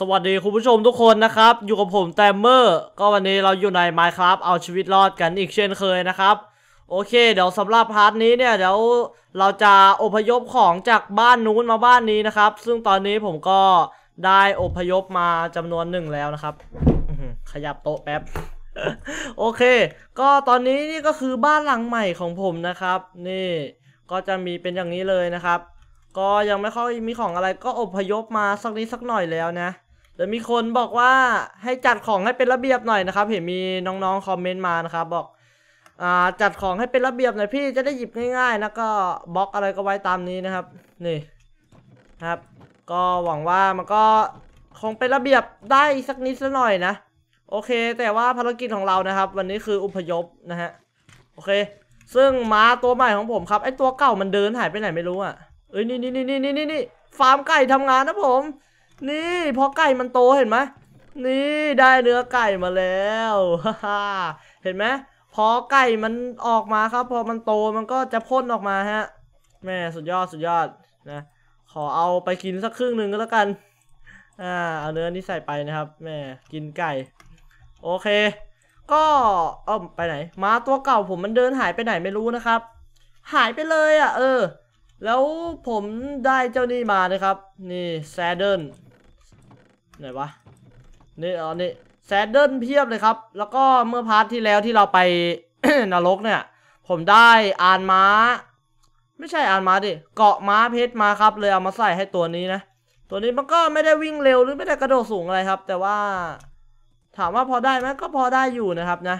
สวัสดีคุณผู้ชมทุกคนนะครับ อยู่กับผมแตมเมอร์ ก็วันนี้เราอยู่ใน Minecraft เอาชีวิตรอดกันอีกเช่นเคยนะครับ โอเคเดี๋ยวสำหรับพาร์ทนี้เนี่ยเดี๋ยวเราจะอพยพของจากบ้านนู้นมาบ้านนี้นะครับ ซึ่งตอนนี้ผมก็ได้อพยพมาจำนวนหนึ่งแล้วนะครับขยับโต๊ะแป๊บโอเค ก็ตอนนี้นี่ก็คือบ้านหลังใหม่ของผมนะครับ นี่ก็จะมีเป็นอย่างนี้เลยนะครับ ก็ยังไม่ค่อยมีของอะไรก็อพยพมาสักนิดสักหน่อยแล้วนะเดี๋ยวมีคนบอกว่าให้จัดของให้เป็นระเบียบหน่อยนะครับ เห็นมีน้องๆคอมเมนต์มานะครับบอก อ่าจัดของให้เป็นระเบียบหน่อยพี่จะได้หยิบง่ายๆนะก็บล็อกอะไรก็ไว้ตามนี้นะครับ นี่ครับ ก็หวังว่ามันก็คงเป็นระเบียบได้สักนิดสักหน่อยนะโอเค แต่ว่าภารกิจของเรานะครับ วันนี้คืออุพยพนะฮะโอเค ซึ่งม้าตัวใหม่ของผมครับไอตัวเก่ามันเดินหายไปไหนไม่รู้อ่ะเอ้ยนี่นี่นี่นี่นี่นี่ฟาร์มไก่ทำงานนะผมนี่พอไก่มันโตเห็นไหมนี่ได้เนื้อไก่มาแล้วฮ่าเห็นไหมพอไก่มันออกมาครับ พอมันโตมันก็จะพ่นออกมาฮะแม่สุดยอดสุดยอดนะ ขอเอาไปกินสักครึ่งหนึ่งก็แล้วกันอ่าเอาเนื้อนี้ใส่ไปนะครับแม่กินไก่ โอเค ก็เออไปไหน มาตัวเก่า ผมมันเดินหายไปไหนไม่รู้นะครับ หายไปเลยอ่ะ เออ แล้วผมได้เจ้านี่มานะครับ นี่แซเดิลไหนวะนี่อ๋อนี่แซดเดิลเพียบเลยครับ แล้วก็เมื่อพาร์ทที่แล้วที่เราไปนรกเนี่ย ผมได้อานม้า ไม่ใช่อานม้าดิเกาะม้าเพชรมาครับเลยเอามาใส่ให้ตัวนี้นะตัวนี้มันก็ไม่ได้วิ่งเร็วหรือไม่ได้กระโดดสูงอะไรครับ แต่ว่า ถามว่าพอได้ไหมก็พอได้อยู่นะครับนะ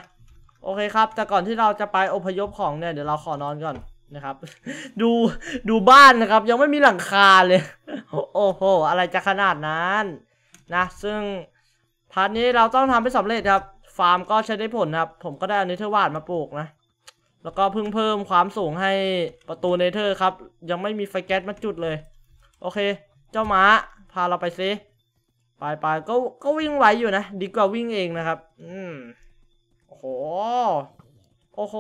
โอเคครับแต่ก่อนที่เราจะไปอพยพของเนี่ยเดี๋ยวเราขอนอนก่อนนะครับ ดูดูบ้านนะครับ ยังไม่มีหลังคาเลยโอ้โหอะไรจะขนาดนั้นนะซึ่งพาร์ทนี้เราต้องทำให้สำเร็จครับ ฟาร์มก็ใช้ได้ผลครับ ผมก็ได้อันนี้เทอร์วาดมาปลูกนะ แล้วก็เพิ่งเพิ่มความสูงให้ประตูเนเธอร์ครับ ยังไม่มีไฟแก๊สมาจุดเลย โอเค เจ้าม้าพาเราไปซิไปไปก็ ก็วิ่งไหวอยู่นะดีกว่าวิ่งเองนะครับ อืมโอ้โห โอ้โห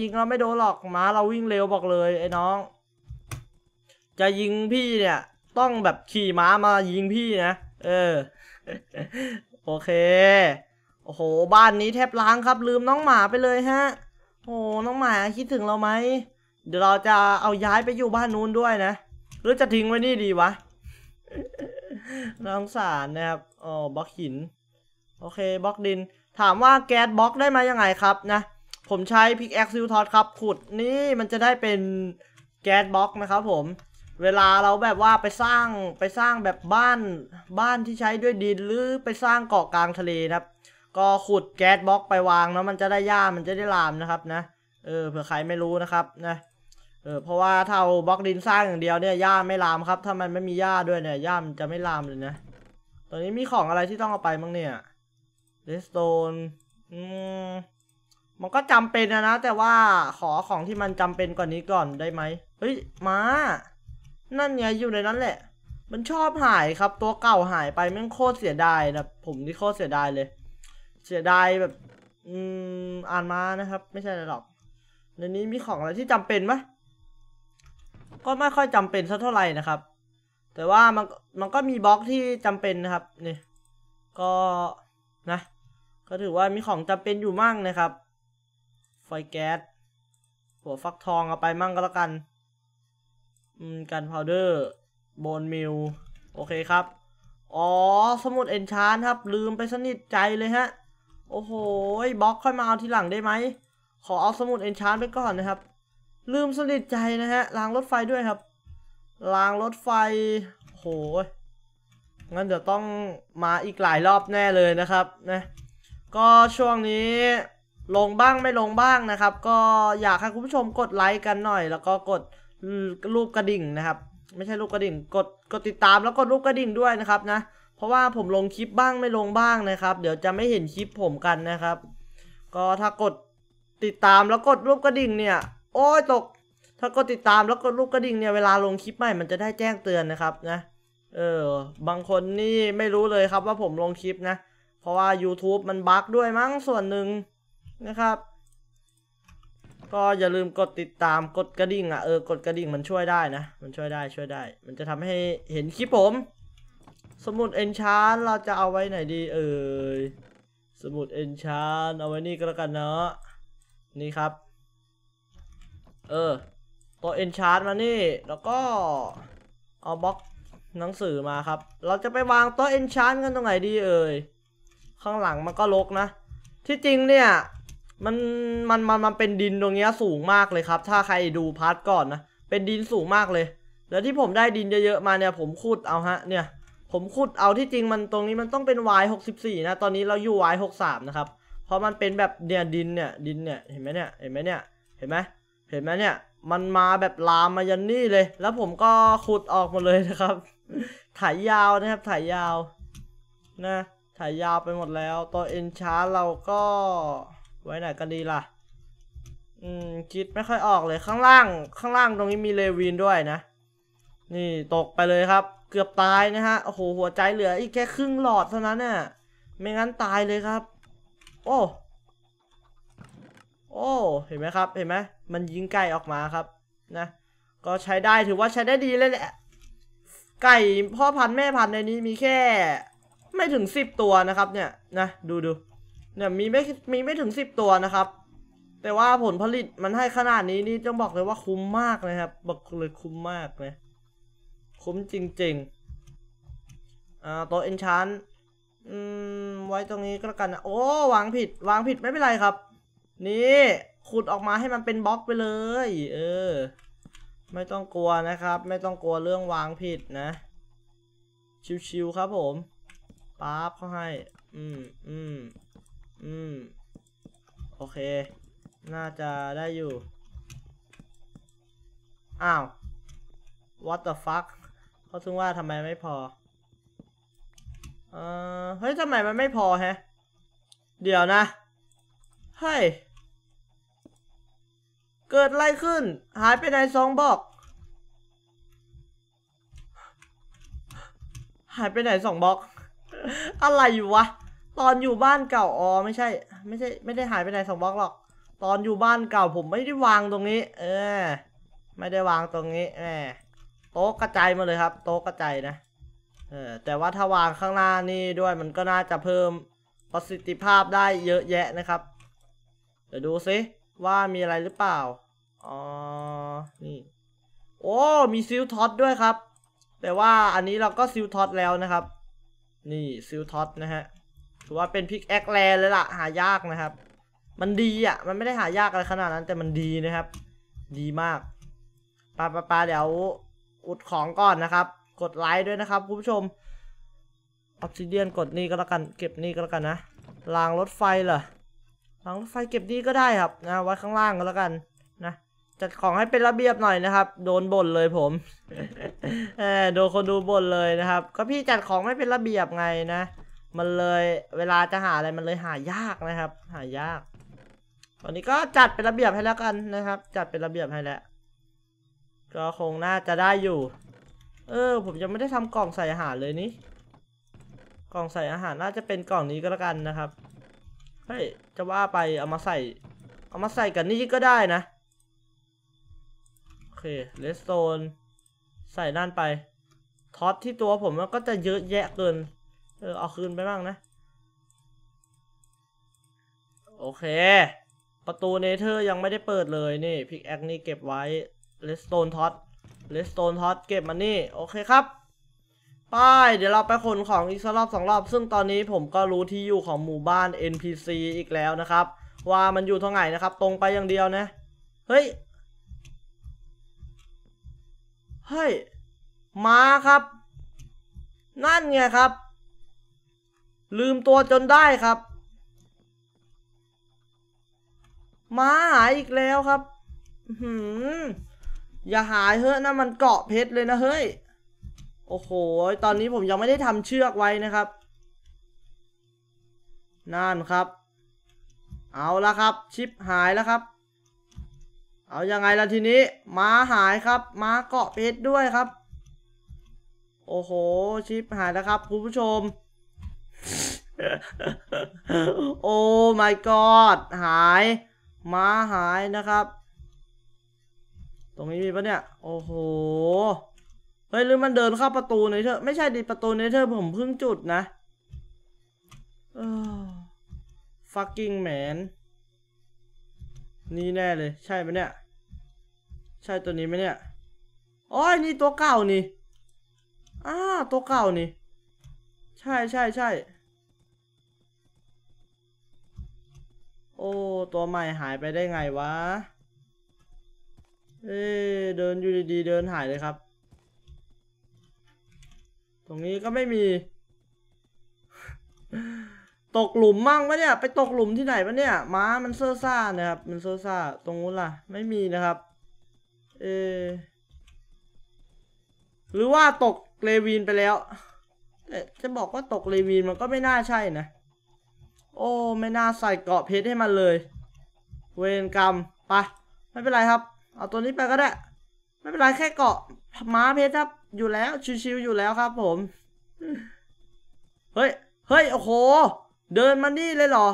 ยิงเราไม่โดนหรอกม้าเราวิ่งเร็วบอกเลย ไอ้น้อง จะยิงพี่เนี่ย ต้องแบบขี่ม้ามายิงพี่นะเออโอเค โอ้โห บ้านนี้แทบล้างครับ ลืมน้องหมาไปเลยฮะ โอ้น้องหมาคิดถึงเราไหมเดี๋ยวเราจะเอาย้ายไปอยู่บ้านนู้นด้วยนะ หรือจะทิ้งไว้นี่ดีวะ น้องสารนะครับอ๋อบล็อกหิน โอเคบล็อกดิน ถามว่าแก๊สบล็อกได้มายังไงครับ นะ ผมใช้พิกแอคซิลทอดครับขุดนี่มันจะได้เป็นแก๊สบล็อกนะครับผมเวลาเราแบบว่าไปสร้างไปสร้างแบบบ้าน บ้านที่ใช้ด้วยดินหรือไปสร้างเกาะกลางทะเลนะครับ ก็ขุดแก๊สบล็อกไปวางแน้ะมันจะได้หญ้ามันจะได้ลามนะครับนะเออเผื่อใครไม่รู้นะครับ นะเออเพราะว่าถ้าเอาบล็อกดินสร้างอย่างเดียวเนี่ยหญ้าไม่ลามครับ ถ้ามันไม่มีหญ้าด้วยเนี่ยหญ้ามันจะไม่ลามเลยนะตอนนี้มีของอะไรที่ต้องเอาไปมั้งเนี่ยเรสโตน อืมมันก็จำเป็นนะนะแต่ว่าขอของที่มันจำเป็นกว่านี้ก่อนได้ไหมเฮ้ยมานั่นไงอยู่ในนั้นแหละ มันชอบหายครับตัวเก่าหายไปแม่งโคตรเสียดายนะผมนี่โคตรเสียดายเลย เสียดายแบบ อืมอ่านมานะครับ ไม่ใช่หรอก ในนี้มีของอะไรที่จำเป็นไหมก็ไม่ค่อยจำเป็นสักเท่าไหร่นะครับ แต่ว่ามันมันก็มีบล็อกที่จำเป็นนะครับนี่ก็นะ ก็ถือว่ามีของจำเป็นอยู่มั่งนะครับไฟแก๊สหัวฟักทองเอาไปมั่งก็แล้วกันกันพาวเดอร์โบนมิลโอเคครับ อ๋อ สมุดเอนชานครับ ลืมไปสนิทใจเลยฮะ โอ้โหบล็อกค่อยมาเอาทีหลังได้ไหม ขอเอาสมุดเอนชานไปก่อนนะครับ ลืมสนิทใจนะฮะรางรถไฟด้วยครับรางรถไฟ โหยงั้นเดี๋ยวต้องมาอีกหลายรอบแน่เลยนะครับนะ ก็ช่วงนี้ ลงบ้างไม่ลงบ้างนะครับ ก็อยากให้คุณผู้ชมกดไลค์กันหน่อยแล้วก็กดรูปกระดิ่งนะครับ ไม่ใช่รูปกระดิ่ง กดกดติดตามแล้วกดรูปกระดิ่งด้วยนะครับนะ เพราะว่าผมลงคลิปบ้างไม่ลงบ้างนะครับ เดี๋ยวจะไม่เห็นคลิปผมกันนะครับ ก็ถ้ากดติดตามแล้วกดรูปกระดิ่งเนี่ย โอ้ยตกถ้ากดติดตามแล้วกดรูปกระดิ่งเนี่ยเวลาลงคลิปใหม่ มันจะได้แจ้งเตือนนะครับนะเออบางคนนี่ไม่รู้เลยครับว่าผมลงคลิปนะเพราะว่า YouTube มันบั๊กด้วยมั้งส่วนหนึ่งนะครับก็อย่าลืมกดติดตามกดกระดิ่งอ่ะเออกดกระดิ่งมันช่วยได้นะ มันช่วยได้ช่วยได้ มันจะทำให้เห็นคลิปผม สมุดเอนชานเราจะเอาไว้ไหนดีเออยสมุดเอนชานเอาไว้นี่ก็แล้วกันเนาะนี่ครับ เออตัวเอนชานมานี่ แล้วก็เอาบล็อกหนังสือมาครับ เราจะไปวางตัวเอนชานกันตรงไหนดีเออยข้างหลังมันก็ลกนะ ที่จริงเนี่ยมันมัน มัน มัน เป็นดินตรงเนี้ยสูงมากเลยครับ ถ้าใครดูพาร์ทก่อนนะ เป็นดินสูงมากเลย แล้วที่ผมได้ดินเยอะๆมาเนี่ย ผมขุดเอาฮะ เนี่ย ผมขุดเอาที่จริงมันตรงนี้มันต้องเป็น y สี่นะ ตอนนี้เราอยู่ y ามนะครับ เพราะมันเป็นแบบเนี่ยดินเนี่ยดินเนี่ย เห็นไหมเนี่ย เห็นไหมเนี่ย เห็นไหม เห็นไหมเนี่ย มันมาแบบลามมายันนี่เลย แล้วผมก็ขุดออกหมดเลยนะครับ ถ่ายยาวนะครับถ่ายยาวนะ ถ่ายยาวไปหมดแล้ว ตัวเอ็นชาร์เราก็ไว้ไหนกันดีล่ะ อืมคิดไม่ค่อยออกเลย ข้างล่างข้างล่างตรงนี้มี เลวินด้วยนะ นี่ตกไปเลยครับ เกือบตายนะฮะโอ้โหหัวใจเหลือ อีกแค่ครึ่งหลอดเท่านั้นเนี่ยไม่งั้นตายเลยครับ โอ้โอ้เห็นไหมครับ เห็นไหมมันยิงไก่ออกมาครับนะก็ใช้ได้ถือว่าใช้ได้ดีเลยแหละไก่พ่อพันธุ์แม่พันธุ์ในนี้มีแค่ ไม่ถึงสิบตัวนะครับเนี่ย นะดูดูเนี่ยมีไม่มีไม่ถึงสิบตัวนะครับ แต่ว่าผลผลิตมันให้ขนาดนี้นี่ต้องบอกเลยว่าคุ้มมากนะครับ บอกเลยคุ้มมากเลย คุ้มจริงๆอ่า ตัวเอนชานอืม ไว้ตรงนี้ก็แล้วกันนะ โอ้ วางผิด วางผิดไม่เป็นไรครับ นี่ ขุดออกมาให้มันเป็นบล็อกไปเลย เออ ไม่ต้องกลัวนะครับ ไม่ต้องกลัวเรื่องวางผิดนะ ชิวๆครับ ผมปั๊บเขาให้ อืม อืมอืม โอเค น่าจะได้อยู่ อ้าว what the fuck เขาถึงว่าทำไมไม่พอ เออเฮ้ยทำไมมันไม่พอแฮะเดี๋ยวนะ เฮ้ย เกิดอะไรขึ้น หายไปไหนสองบอก หายไปไหนสองบอก อะไรอยู่วะตอนอยู่บ้านเก่าอ๋อไม่ใช่ ไม่ใช่ไม่ได้หายไปไหนสองบล็อกหรอก ตอนอยู่บ้านเก่าผมไม่ได้วางตรงนี้ เออ ไม่ได้วางตรงนี้แหมโต๊ะกระจายมาเลยครับ โต๊ะกระจายนะเออแต่ว่าถ้าวางข้างหน้านี่ด้วยมันก็น่าจะเพิ่มประสิทธิภาพได้เยอะแยะนะครับ เดี๋ยวดูซิว่ามีอะไรหรือเปล่าอ๋อนี่ โอ้ มีซิลท็อตด้วยครับ แต่ว่าอันนี้เราก็ซิลท็อตแล้วนะครับ นี่ซิลท็อตนะฮะถือว่าเป็นพิกแอคแนเลยล่ะหายากนะครับ มันดีอ่ะมันไม่ได้หายากอะไรขนาดนั้นแต่มันดีนะครับ ดีมากปลาปลาปลาเดี๋ยวอุดของก่อนนะครับ กดไลค์ด้วยนะครับคุณผู้ชมออฟซิเดียนกดนี่ก็แล้วกัน เก็บนี่ก็แล้วกันนะรางรถไฟเหรอรางรถไฟเก็บนี่ก็ได้ครับนะ ไว้ข้างล่างก็แล้วกันนะ จัดของให้เป็นระเบียบหน่อยนะครับ โดนบ่นเลยผมเออโดนคนดูบ่นเลยนะครับ ก็พี่จัดของไม่เป็นระเบียบไงนะมันเลยเวลาจะหาอะไรมันเลยหายากนะครับ หายาก ตอนนี้ก็จัดเป็นระเบียบให้แล้วกันนะครับ จัดเป็นระเบียบให้แล้ว ก็คงน่าจะได้อยู่ เออผมยังไม่ได้ทำกล่องใส่อาหารเลยนี่กล่องใส่อาหารน่าจะเป็นกล่องนี้ก็แล้วกันนะครับเฮ้ยจะว่าไปเอามาใส่ เอามาใส่กับนี่ก็ได้นะโอเคเลสโตน ใส่นั่นไปท็อตที่ตัวผมมันก็จะเยอะแยะเกินเออเอาคืนไปบ้างนะ โอเค ประตูเนเธอร์ยังไม่ได้เปิดเลยนี่พิกแอคนี่เก็บไว้เลสโตนท็อตเลสโตนท็อตเก็บมันนี่โอเคครับป้าย เดี๋ยวเราไปขนของอีกสัรอบสองรอบซึ่งตอนนี้ผมก็รู้ที่อยู่ของหมู่บ้าน NPC อีกแล้วนะครับ ว่ามันอยู่ทางไหนนะครับ ตรงไปอย่างเดียวนะเฮ้ย เฮ้ย มาครับ นั่นไงครับลืมตัวจนได้ครับ ม้าหายอีกแล้วครับหืออย่าหายเฮ้ยนะมันเกาะเพชรเลยนะเฮ้ย โอ้โห ตอนนี้ผมยังไม่ได้ทำเชือกไว้นะครับ นั่นครับ เอาละครับ ชิปหายแล้วครับ เอาอยัางไงล่ะทีนี้ม้าหายครับม้าเกาะเพชรด้วยครับ โอ้โห ชิปหายแล้ว ครับคุณผู้ชมโอ้ my god หายม้าหายนะครับ ตรงนี้มีปะเนี่ย โอ้โห เฮ้ยหรือมันเดินเข้าประตูเนเธอร์ไม่ใช่ดิประตูเนเธอร์ผมเพิ่งจุดนะเออ fucking man นี่แน่เลย ใช่ปะเนี่ย ใช่ตัวนี้ไหมเนี่ยอ๋อนี่ตัวเก่านี่ อ้าตัวเก่านี่ ใช่ใช่ใช่ใชโอ้ ตัวใหม่หายไปได้ไงวะ เอ้เดินอยู่ดีๆเดินหายเลยครับ ตรงนี้ก็ไม่มี ตกหลุมมั่งปะเนี่ย ไปตกหลุมที่ไหนปะเนี่ยม้ามันเซอร์ซ่านะครับ มันเซอร์ซ่าตรงนู้นล่ะ ไม่มีนะครับ เอหรือว่าตกเลวีนไปแล้วจะบอกว่าตกเลวีนมันก็ไม่น่าใช่นะโอ้ไม่น่าใส่เกาะเพชรให้มันเลย เวรกรรมไปไม่เป็นไรครับ เอาตัวนี้ไปก็ได้ไม่เป็นไรแค่เกาะ ม้าเพชรครับอยู่แล้วชิวๆอยู่แล้วครับ ผมเฮ้ย เฮ้ย โอ้โห เดินมานี่เลยเหรอ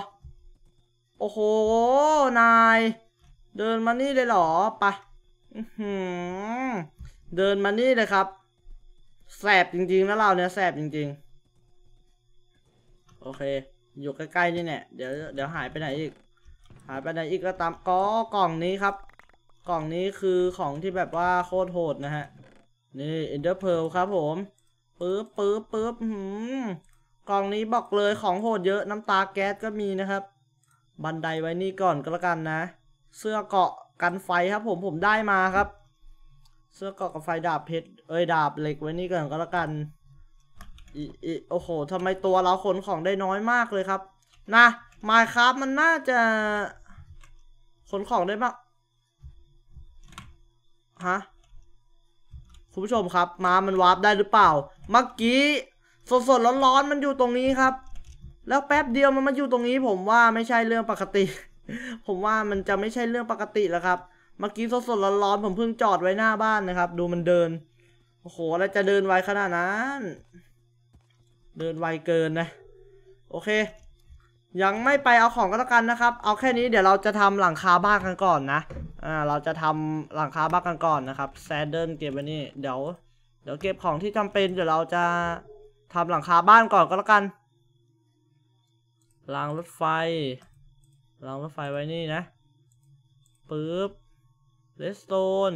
โอ้โหนายเดินมานี่เลยเหรอไปเดินมานี่เลยครับแสบจริงๆนะเราเนี่ยแสบจริง ๆ โอเคอยู่ใกล้ๆนี่เนี่ยเดี๋ยวเดี๋ยวหายไปไหนอีก หายไปไหนอีกก็ตามก็กล่องนี้ครับ กล่องนี้คือของที่แบบว่าโคตรโหดนะฮะนี่อินเดอร์เพลครับ ผมปื๊บปื๊บปื๊บหืมกล่องนี้บอกเลยของโหดเยอะน้ำตาแก๊สก็มีนะครับ บันไดไว้นี่ก่อนก็แล้วกันนะ เสื้อเกาะกันไฟครับ ผมผมได้มาครับ เสื้อเกาะกับไฟดาบเพชรเอ้ยดาบเหล็กไว้นี่ก่อนก็แล้วกันอีอีโอ้โห ทำไมตัวเราขนของได้น้อยมากเลยครับ นะมายครับมันน่าจะ ขนของได้มากฮะ คุณผู้ชมครับ มามันวาร์ปได้หรือเปล่า เมื่อกี้สดสดร้อนๆมันอยู่ตรงนี้ครับ แล้วแป๊บเดียวมันมาอยู่ตรงนี้ ผมว่าไม่ใช่เรื่องปกติ ผมว่ามันจะไม่ใช่เรื่องปกติแล้วครับ เมื่อกี้สดสดร้อนๆผมเพิ่งจอดไว้หน้าบ้านนะครับ ดูมันเดิน โอ้โห แล้วจะเดินไวขนาดนั้นเดินไวเกินนะโอเค ยังไม่ไปเอาของก็แล้วกันนะครับ เอาแค่นี้เดี๋ยวเราจะทำหลังคาบ้านกันก่อนนะอ่าเราจะทำหลังคาบ้านกันก่อนนะครับแซดเดิลเก็บไว้นี่เดี๋ยวเดี๋ยวเก็บของที่จำเป็นเดี๋ยวเราจะทำหลังคาบ้านก่อนก็แล้วกันรางรถไฟรางรถไฟไว้นี่นะปึ๊บเลสโตน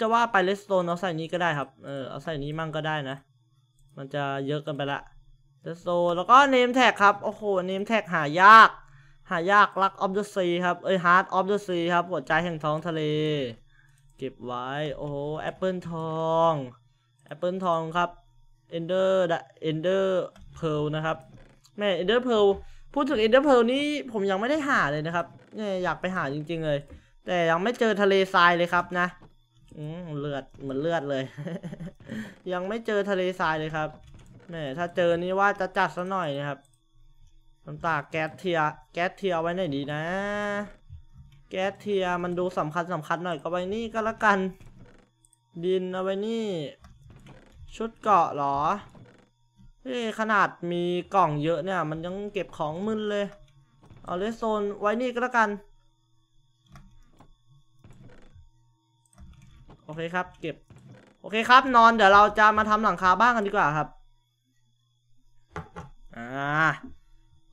จะว่าไปเลสโตนเอาใส่นี้ก็ได้ครับ เออเอาใส่นี้มั่งก็ได้นะมันจะเยอะกันไปละเดโซแล้วก็เนมแท็กครับ โอ้โหเนมแท็กหายาก หายาก รักออฟเดอะซีครับเอ้ย ฮาร์ดออฟเดอะซีครับหัวใจแห่งท้องทะเล เก็บไว้ โอ้โหแอปเปิลทองแอปเปิลทองครับเอนเดอร์เอนเดอร์เพลนะครับ แม่เอนเดอร์เพลพูดถึงเอนเดอร์เพลนี่ผมยังไม่ได้หาเลยนะครับเนี่ยอยากไปหาจริงๆเลย แต่ยังไม่เจอทะเลทรายเลยครับนะอืมเลือดเหมือนเลือดเลย ยังไม่เจอทะเลทรายเลยครับแม่ถ้าเจอนี่ว่าจะจัดซะหน่อยนะครับน้ำตาแก๊สเทียแก๊สเทียไว้หน่อยดีนะ แก๊สเทียมันดูสำคัญสำคัญหน่อยก็ไว้นี่ก็แล้วกัน ดินเอาไว้นี่ ชุดเกาะหรอเฮ้ขนาดมีกล่องเยอะเนี่ยมันยังเก็บของมึนเลยเอาเลสโซนไว้นี่ก็แล้วกันโอเคครับ เก็บ โอเคครับ นอนเดี๋ยวเราจะมาทำหลังคาบ้านกันดีกว่าครับ อ่า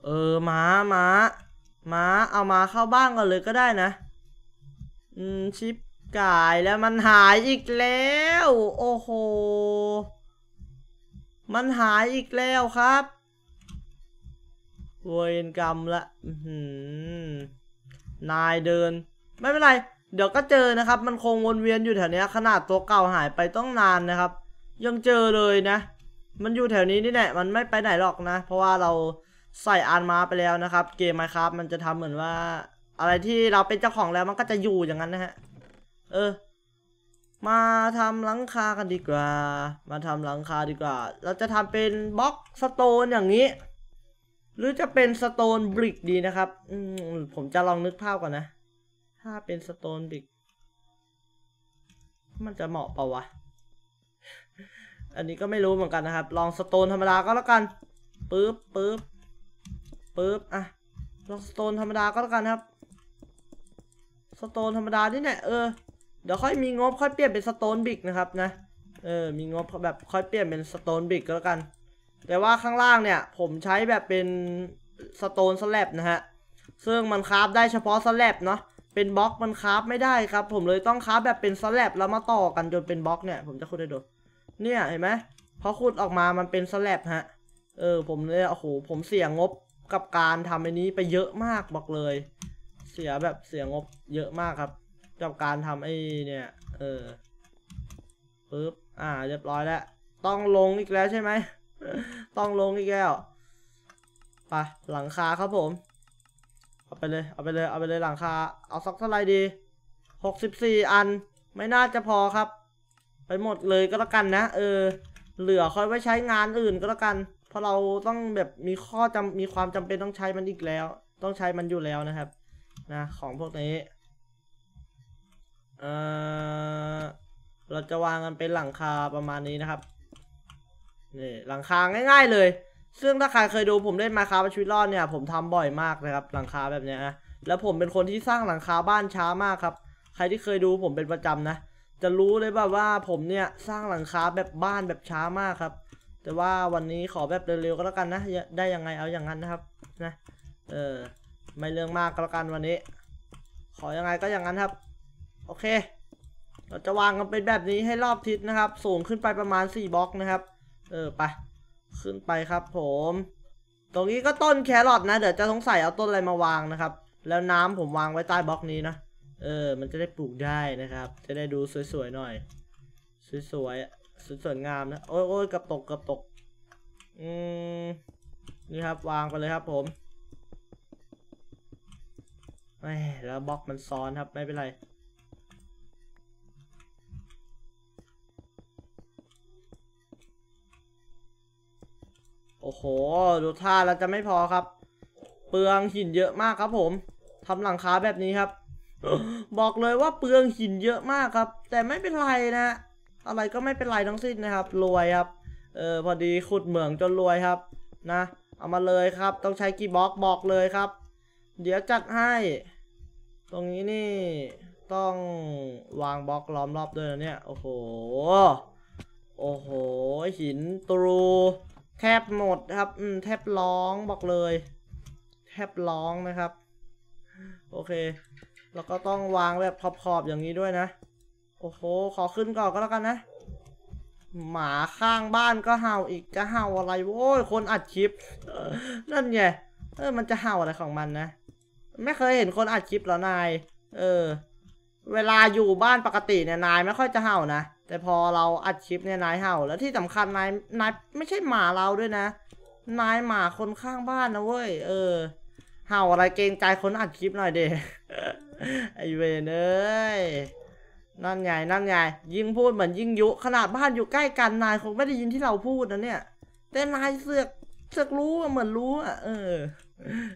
เออ ม้าม้าม้า เอามาเข้าบ้านกันเลยก็ได้นะอืมชิปกายแล้วมันหายอีกแล้ว โอ้โห มันหายอีกแล้วครับเวรกรรมละ นายเดิน ไม่เป็นไรเดี๋ยวก็เจอนะครับ มันคงวนเวียนอยู่แถวนี้ขนาดตัวเก่าหายไปต้องนานนะครับ ยังเจอเลยนะ มันอยู่แถวนี้นี่แหละ มันไม่ไปไหนหรอกนะ เพราะว่าเราใส่อานมาไปแล้วนะครับ เกมไมครับ มันจะทำเหมือนว่าอะไรที่เราเป็นเจ้าของแล้วมันก็จะอยู่อย่างนั้นนะฮะ เออ มาทำหลังคากันดีกว่า มาทำหลังคาดีกว่า เราจะทำเป็นบล็อกสโตนอย่างนี้ หรือจะเป็นสโตนบริกดีนะครับอืมผมจะลองนึกภาพก่อนนะถ้าเป็นสโตนบิกมันจะเหมาะเปล่าวะ อันนี้ก็ไม่รู้เหมือนกันนะครับ ลองสโตนธรรมดาก็แล้วกัน ปึ๊บ ปึ๊บ ปึ๊บ อ่ะ ลองสโตนธรรมดาก็แล้วกันครับสโตนธรรมดาที่ไหนเออ เดี๋ยวค่อยมีงบค่อยเปลี่ยนเป็นสโตนบิกนะครับนะ เออ มีงบแบบค่อยเปลี่ยนเป็นสโตนบิกก็แล้วกัน แต่ว่าข้างล่างเนี่ย ผมใช้แบบเป็นสโตนสแลบนะฮะ ซึ่งมันคราฟได้เฉพาะสแลบเนาะเป็นบล็อกมันคราฟไม่ได้ครับผมเลยต้องคราฟแบบเป็นสแลบแล้วมาต่อกันจนเป็นบล็อกเนี่ยผมจะขุดให้ดูเนี่ยเห็นไหมพอขุดออกมา มันเป็นสแลบฮะเออผมเลยโอ้โหผมเสียงบกับการทำอ้นนี้ไปเยอะมากบอกเลย เสียแบบเสียงบเยอะมากครับกับการทำไอ้เนี่ยเออปึ๊บอ่า เรียบร้อยแล้วต้องลงอีกแล้วใช่ไหมต้องลงอีกแล้วไปหลังคาครับผมเอาไปเลยเอาไปเลยเอาไปเลยหลังคา เอาซักเท่าไรดี หกสิบสี่อัน ไม่น่าจะพอครับ ไปหมดเลยก็แล้วกันนะ เออ เหลือค่อยไว้ใช้งานอื่นก็แล้วกัน เพราะเราต้องแบบมีข้อจำมีความจำเป็นต้องใช้มันอีกแล้ว ต้องใช้มันอยู่แล้วนะครับ นะ ของพวกนี้ เออเราจะวางกันเป็นหลังคาประมาณนี้นะครับ นี่หลังคาง่าย ๆเลยซึ่งถ้าใครเคยดูผมเล่นมาคาบชีวิตรอดเนี่ยผมทำบ่อยมากนะครับ หลังคาแบบเนี้ยนะแล้วผมเป็นคนที่สร้างหลังคาบ้านช้ามากครับ ใครที่เคยดูผมเป็นประจำนะ จะรู้เลยแบบว่าผมเนี่ยสร้างหลังคาแบบบ้านแบบช้ามากครับ แต่ว่าวันนี้ขอแบบเร็วๆก็แล้วกันนะได้ยังไงเอาอย่างนั้นนะครับนะเออไม่เรื่องมากก็แล้วกันวันนี้ ขอยังไงก็อย่างนั้นครับ โอเค เราจะวางกันเป็นแบบนี้ให้รอบทิศนะครับสูงขึ้นไปประมาณ 4 บล็อกนะครับเออไปขึ้นไปครับผม ตรงนี้ก็ต้นแครอทนะเดี๋ยวจะสงสัยเอาต้นอะไรมาวางนะครับ แล้วน้ำผมวางไว้ใต้บล็อกนี้นะ เออ มันจะได้ปลูกได้นะครับ จะได้ดูสวยๆหน่อย สวยๆสวยๆงามนะ โอ้ยโอ้ยกับตกกับตก อืมนี่ครับวางไปเลยครับ ผมไมแล้วบล็อกมันซ้อนครับไม่เป็นไรโอ้โหดูท่าเราจะไม่พอครับ เปลืองหินเยอะมากครับ ผมทำหลังคาแบบนี้ครับ บอกเลยว่าเปลืองหินเยอะมากครับ แต่ไม่เป็นไรนะอะไรก็ไม่เป็นไรทั้งสิ้นนะครับ รวยครับ เออ พอดีขุดเหมืองจนรวยครับ นะ เอามาเลยครับ ต้องใช้กี่บล็อกบอกเลยครับ เดี๋ยวจัดให้ ตรงนี้นี่ ต้องวางบล็อกล้อมรอบด้วยนะเนี่ย โอ้โห โอ้โห หินตรูแทบหมดครับอืมแทบร้องบอกเลย แทบร้องนะครับโอเคแล้วก็ต้องวางแบบขอบๆอย่างนี้ด้วยนะ โอ้โห ขอขึ้นก่อนก็แล้วกันนะ หมาข้างบ้านก็เห่าอีกจะเห่าอะไรโอ้ยคนอัดคลิปนั่นไงเออมันจะเห่าอะไรของมันนะไม่เคยเห็นคนอัดคลิปหรอนายเออเวลาอยู่บ้านปกติเนี่ยนายไม่ค่อยจะเห่านะแต่พอเราอัดคลิปเนี่ยนายเห่าแล้วที่สำคัญนายนายไม่ใช่หมาเราด้วยนะนายหมาคนข้างบ้านนะเว้ยเออเห่าอะไรเกรงใจคนอัดคลิปหน่อยเดไอเวนเอ้ยนั่นไงนั่นไงยิ่งพูดเหมือนยิ่งยุ ขนาดบ้านอยู่ใกล้กันนายคงไม่ได้ยินที่เราพูดนะเนี่ยแต่นายเสือกเสือกรู้เหมือนรู้อ่ะเออ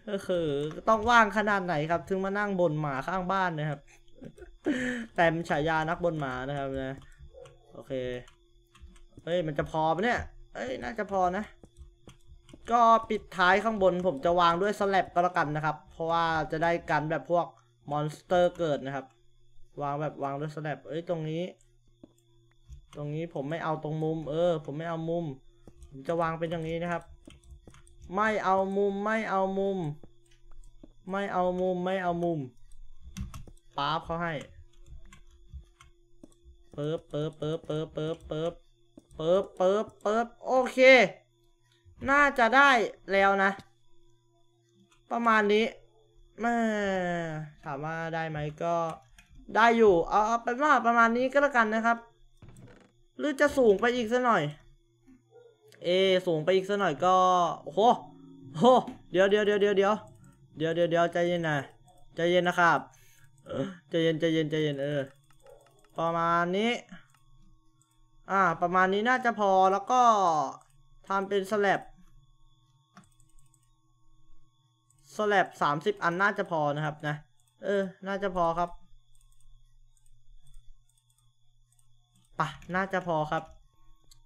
ก็คือต้องว่างขนาดไหนครับถึงมานั่งบนหมาข้างบ้านนะครับ แต่มฉายานักบนหมานะครับนะโอเคเฮ้ย มันจะพอไหมเนี่ยเฮ้ย น่าจะพอนะ ก็ปิดท้ายข้างบน ผมจะวางด้วยสลับก็แล้วกันนะครับ เพราะว่าจะได้กันแบบพวกมอนสเตอร์เกิดนะครับ วางแบบวางด้วยสลับเอ้ย ตรงนี้ ตรงนี้ผมไม่เอาตรงมุม เออ ผมไม่เอามุม ผมจะวางเป็นอย่างนี้นะครับ ไม่เอามุมไม่เอามุม ไม่เอามุมไม่เอามุมป๊าบเขาให้เปิบเปิบเปิบเปิบเปิบเปิบเปิบเปิบเปิบโอเค น่าจะได้แล้วนะ ประมาณนี้มาถามว่าได้ไหมก็ได้อยู่ เอาเป็นว่าประมาณนี้ก็แล้วกันนะครับ หรือจะสูงไปอีกสักหน่อย เอสูงไปอีกสักหน่อยก็โอ้โหโหเดี๋ยวเดี๋ยวเดี๋ยวเดี๋ยวเดี๋ยวเดี๋ยวเดี๋ยวใจเย็นนะใจเย็นนะครับใจเย็นใจเย็นใจเย็นเออประมาณนี้ อ่า ประมาณนี้น่าจะพอ แล้วก็ทำเป็นสลับสลับสามสิบอันน่าจะพอนะครับ นะ เออ น่าจะพอครับปะน่าจะพอครับ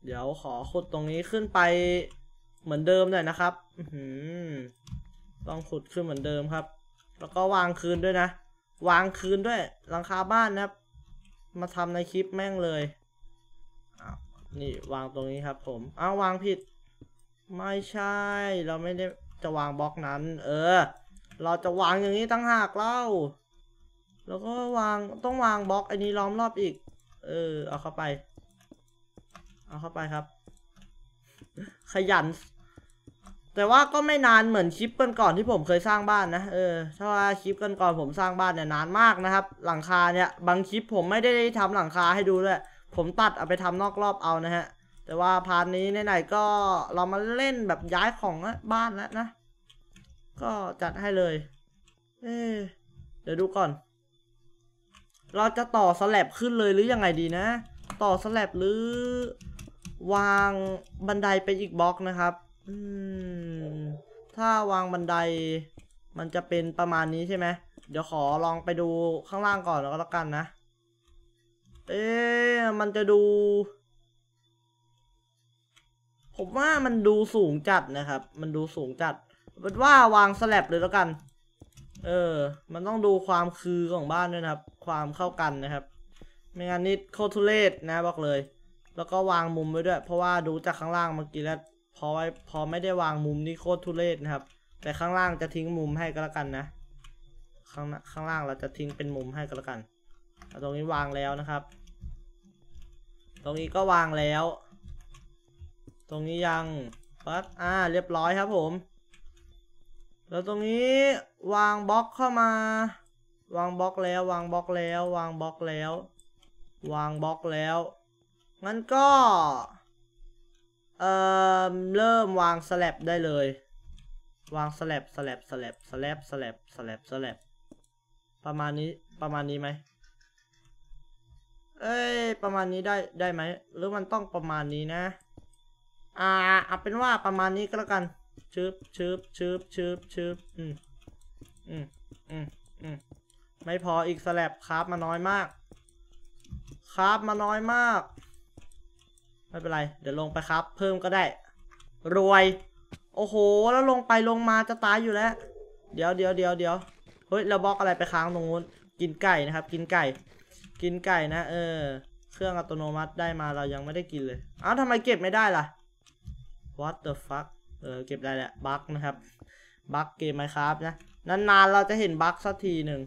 เดี๋ยวขอขุดตรงนี้ขึ้นไปเหมือนเดิมหน่อยนะครับต้องขุดขึ้นเหมือนเดิมครับ แล้วก็วางคืนด้วยนะ วางคืนด้วยหลังคาบ้านนะครับมาทำในคลิปแม่งเลยนี่วางตรงนี้ครับ ผมเอาวางผิด ไม่ใช่ เราไม่ได้จะวางบล็อกนั้น เออ เราจะวางอย่างนี้ตั้งหากเล่าแล้วก็วาง ต้องวางบล็อก อันนี้ล้อมรอบอีก เออ เอาเข้าไป เอาเข้าไปครับ ขยันแต่ว่าก็ไม่นานเหมือนคลิปก่อนที่ผมเคยสร้างบ้านนะ เออ ถ้าว่าคลิปก่อนผมสร้างบ้านเนี่ยนานมากนะครับ หลังคาเนี่ยบางคลิปผมไม่ได้ทำหลังคาให้ดูด้วยผมตัดเอาไปทำนอกรอบเอานะฮะ แต่ว่าพาร์ทนี้ไหนๆก็เรามาเล่นแบบย้ายของบ้านแล้วนะ ก็จัดให้เลย เอเดี๋ยวดูก่อน เราจะต่อสลับขึ้นเลยหรือยังไงดีนะ ต่อสลับหรือวางบันไดไปอีกบล็อกนะครับ อืมถ้าวางบันไดมันจะเป็นประมาณนี้ใช่ไหมเดี๋ยวขอลองไปดูข้างล่างก่อนแล้วก็แล้วกันนะ เอ๊มันจะดู ผมว่ามันดูสูงจัดนะครับ มันดูสูงจัดเป็นว่าวางสลับเลยแล้วกัน เออ มันต้องดูความคือของบ้านด้วยนะครับ ความเข้ากันนะครับ ไม่งั้นนี่โคตรทุเรศนะบอกเลย แล้วก็วางมุมไว้ด้วย เพราะว่าดูจากข้างล่างเมื่อกี้แล้วพอไว้พอไม่ได้วางมุมนี่โคตรทุเรศนะครับ แต่ข้างล่างจะทิ้งมุมให้ก็แล้วกันนะข้างข้างล่างเราจะทิ้งเป็นมุมให้ก็แล้วกัน ตรงนี้วางแล้วนะครับ ตรงนี้ก็วางแล้ว ตรงนี้ยัง ปั๊บอ่า เรียบร้อยครับผมแล้วตรงนี้วางบล็อกเข้ามา วางบล็อกแล้ว วางบล็อกแล้ว วางบล็อกแล้ว วางบล็อกแล้วงั้นก็เอ่อ เริ่มวางสลับได้เลย วางสลับสลับสลับสลับสลับสลับสลับประมาณนี้ประมาณนี้ไหมเอ้ยประมาณนี้ได้ได้ไหม หรือมันต้องประมาณนี้นะ อ่าเอาเป็นว่าประมาณนี้ก็แล้วกันชึบชึบชึบชึบชึบอืมอืมอืมอืมไม่พออีกสลับคราฟมาน้อยมาก คราฟมาน้อยมากไม่เป็นไร เดี๋ยวลงไปครับ เพิ่มก็ได้ รวย โอ้โห แล้วลงไปลงมาจะตายอยู่แล้ว เดี๋ยวเดี๋ยวเดี๋ยวเดี๋ยว เฮ้ยเราบล็อกอะไรไปค้างตรงนู้น กินไก่นะครับ กินไก่ กินไก่นะ เออ เครื่องอัตโนมัติได้มาเรายังไม่ได้กินเลยเอ้าทำไมเก็บไม่ได้ล่ะ what the fuck เออ เก็บได้แหละบั๊กนะครับบั๊กเกมไหมครับนะ นานๆ เราจะเห็นบั๊กสักทีหนึ่ง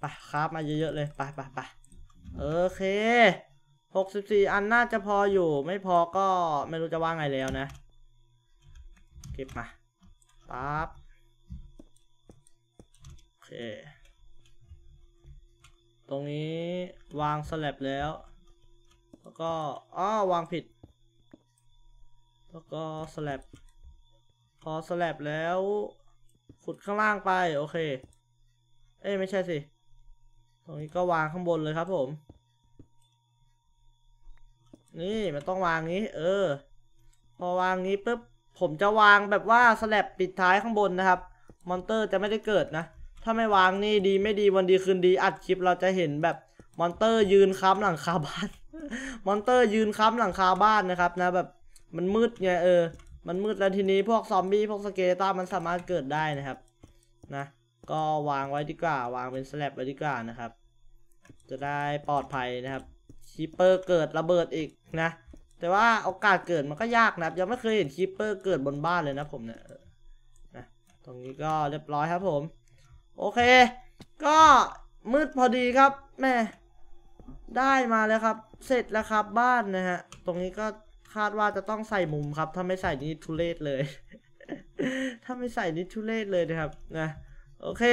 ไปครับมาเยอะๆ เลย ไปไปไปโอเคหกสิบสี่อันน่าจะพออยู่ไม่พอก็ไม่รู้จะว่าไงแล้วนะเก็บมาปั๊บโอเค ตรงนี้วางสลับแล้ว แล้วก็ อ้อวางผิด แล้วก็สลับพอสลับแล้วขุดข้างล่างไป โอเค เอ้ไม่ใช่สิ ตรงนี้ก็วางข้างบนเลยครับผมนี่มันต้องวางนี้ เออพอวางนี้ปุ๊บผมจะวางแบบว่าสลับปิดท้ายข้างบนนะครับมอนเตอร์จะไม่ได้เกิดนะ ถ้าไม่วางนี่ดีไม่ดีวันดีคืนดีอัดคลิปเราจะเห็นแบบมอนเตอร์ ยืนค้ำหลังคาบ้านมอนเตอร์ยืนค้ำหลังคาบ้านนะครับ นะแบบมันมืดไงเออมันมืดแล้วทีนี้พวกซอมบี้พวกสเกเลต้ามันสามารถเกิดได้นะครับ นะ ก็วางไว้ดีกว่า วางเป็นสลับไว้ดีกว่านะครับ จะได้ปลอดภัยนะครับคีเปอร์เกิดระเบิดอีกนะ แต่ว่าโอกาสเกิดมันก็ยากนะยังไม่เคยเห็นคีเปอร์เกิดบนบ้านเลยนะผมเนี่ยนะตรงนี้ก็เรียบร้อยครับ ผม โอเค ก็มืดพอดีครับแม่ได้มาแล้วครับ เสร็จแล้วครับ บ้านนะฮะตรงนี้ก็คาดว่าจะต้องใส่มุมครับถ้าไม่ใส่นี่ทุเรศเลย ถ้าไม่ใส่นี่ทุเรศเลยนะครับ นะ โอเค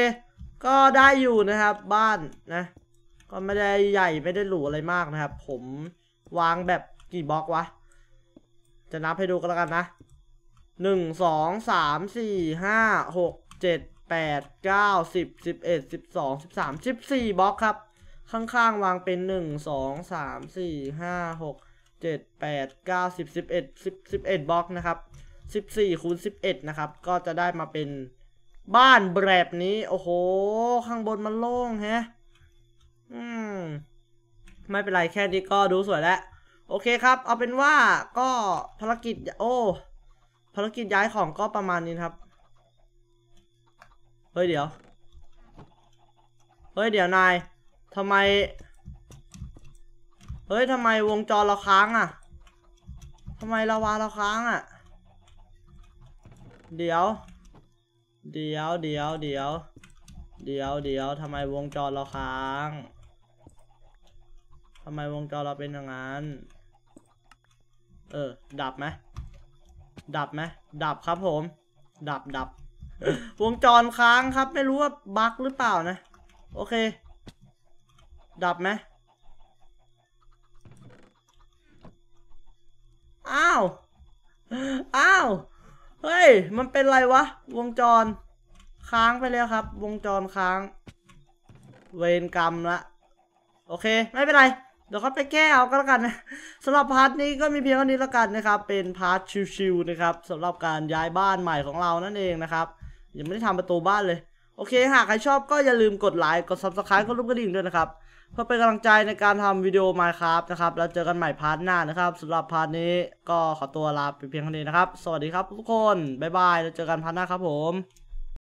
ก็ได้อยู่นะครับ บ้านนะก็ไม่ได้ใหญ่ไม่ได้หรูอะไรมากนะครับ ผมวางแบบกี่บล็อกวะ จะนับให้ดูกันแล้วกันนะหนึ่งสองสามสี่ห้าหกเจ็ดแปดเก้าสิบสิบเอ็ดสิบสองสิบสามสิบสี่บล็อกครับ ข้างๆวางเป็นหนึ่งสองสามสี่ห้าหกเจ็ดแปดเก้าสิบสิบเอ็ดสิบสิบเอ็ดบล็อกนะครับสิบสี่คูณสิบเอ็ดนะครับ ก็จะได้มาเป็นบ้านแบบนี้ โอ้โห ข้างบนมันโล่งแฮะืมไม่เป็นไรแค่นี้ก็ดูสวยแล้วโอเคครับ เอาเป็นว่า ก็ภารกิจโอ้ภารกิจย้ายของก็ประมาณนี้ครับเฮ้ยเดี๋ยวเฮ้ยเดี๋ยวนายทำไมเฮ้ยทำไมวงจรเราค้าง อ่ะทำไมราวาเราค้าง อ่ะ เดี๋ยวเดี๋ยว เดี๋ยว เดี๋ยว เดี๋ยวเดี๋ยวทำไมวงจรเราค้างทำไมวงจรเราเป็นอย่างนั้น เออ ดับไหมดับไหมดับครับผม ดับดับ วงจรค้างครับ ไม่รู้ว่า บั๊กหรือเปล่านะ โอเค ดับไหมอ้าว อ้าว เฮ้ย มันเป็นไรวะ วงจร ค้างไปแล้วครับ วงจรค้าง เวรกรรมละ โอเค ไม่เป็นไรเดี๋ยวเขาไปแก้เอาก็แล้วกันนะสำหรับพาร์ทนี้ก็มีเพียงเท่านี้แล้วกันนะครับ เป็นพาร์ทชิวๆนะครับสำหรับการย้ายบ้านใหม่ของเรานั่นเองนะครับยังไม่ได้ทำประตูบ้านเลยโอเคหากใครชอบก็อย่าลืมกดไลค์กดซับสไครต์กดรูปกระดิ่งด้วยนะครับ เพื่อเป็นกำลังใจในการทำวิดีโอ Minecraft นะครับแล้วเจอกันใหม่พาร์ทหน้านะครับสำหรับพาร์ทนี้ก็ขอตัวลาไปเพียงเท่านี้นะครับสวัสดีครับทุกคนบ๊ายบายแล้วเจอกันพาร์ทหน้าครับผม